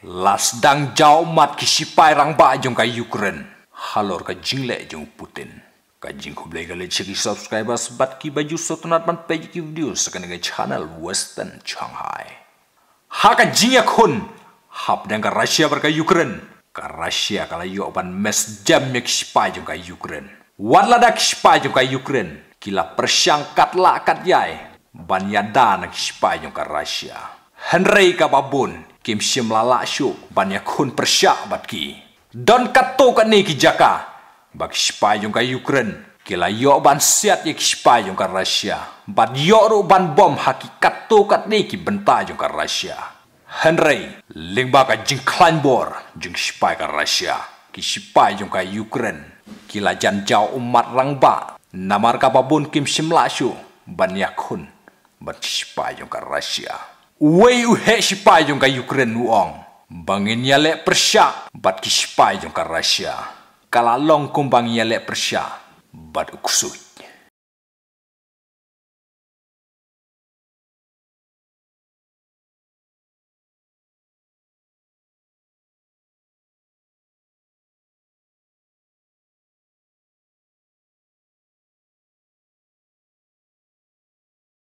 Lasdang jau mat ki sipai rang ba jong ka Ukraine. Halor ka jingle jong Putin. Ka jing ko blai gale chiki subscribers bat ki baju sotonat man page ki video sekane ga channel Western Shanghai. Ha ka jing ya kun. Hap dang ka Russia ber ka Ukraine. Ka Russia kala yo ban mes jam mek ya sipai jong ka Ukraine. Wan ladak sipai jong ka Ukraine. Kila persyangkat kat yai. Ban yadana ki sipai jong ka Russia. Henry kababun kim sim lala shu banya kun persya bat ki. Don kato kan ni ki jaka. Bak shpa yung ka Ukraine. Kila yo ban siat yek shpa yung ka Russia. Bat yo ru ban bom haki kato kat ni ki benta yung ka Russia. Henry lingba ka jing bor jing shpa ka Russia. Ki yung ka Ukraine. Kila janjau umat rangba. Namar kababun kim sim la shu banyak bat shpa yung ka Russia. Wei u he sipai jong ka Ukraine uong. Bangin yale persya, bat ki kisipai jong ka Russia. Kalalong kumbang yale persya, bat uksut.